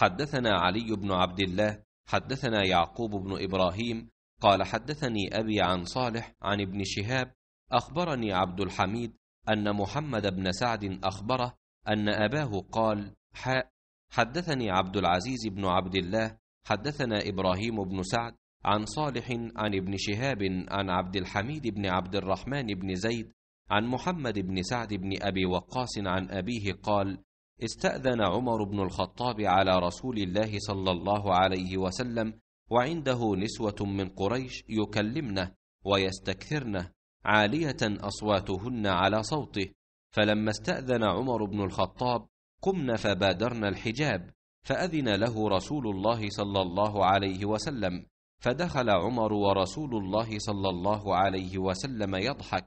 حدثنا علي بن عبد الله حدثنا يعقوب بن ابراهيم قال حدثني ابي عن صالح عن ابن شهاب اخبرني عبد الحميد ان محمد بن سعد اخبره ان اباه قال حاء حدثني عبد العزيز بن عبد الله حدثنا ابراهيم بن سعد عن صالح عن ابن شهاب عن عبد الحميد بن عبد الرحمن بن زيد عن محمد بن سعد بن ابي وقاص عن ابيه قال استأذن عمر بن الخطاب على رسول الله صلى الله عليه وسلم وعنده نسوة من قريش يكلمنه ويستكثرنه عالية أصواتهن على صوته فلما استأذن عمر بن الخطاب قمن فبادرن الحجاب فأذن له رسول الله صلى الله عليه وسلم فدخل عمر ورسول الله صلى الله عليه وسلم يضحك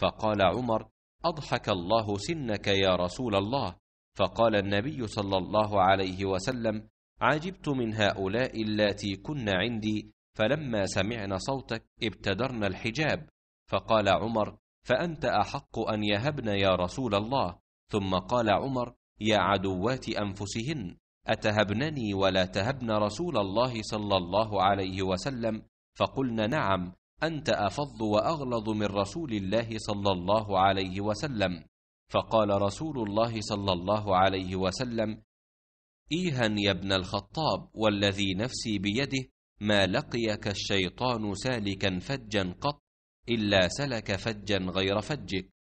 فقال عمر أضحك الله سنك يا رسول الله فقال النبي صلى الله عليه وسلم عجبت من هؤلاء اللاتي كن عندي فلما سمعن صوتك ابتدرن الحجاب فقال عمر فانت احق ان يهبن يا رسول الله ثم قال عمر يا عدوات انفسهن اتهبنني ولا تهبن رسول الله صلى الله عليه وسلم فقلن نعم انت افض واغلظ من رسول الله صلى الله عليه وسلم فقال رسول الله صلى الله عليه وسلم ايها يا ابن الخطاب والذي نفسي بيده ما لقيك الشيطان سالكا فجا قط الا سلك فجا غير فجك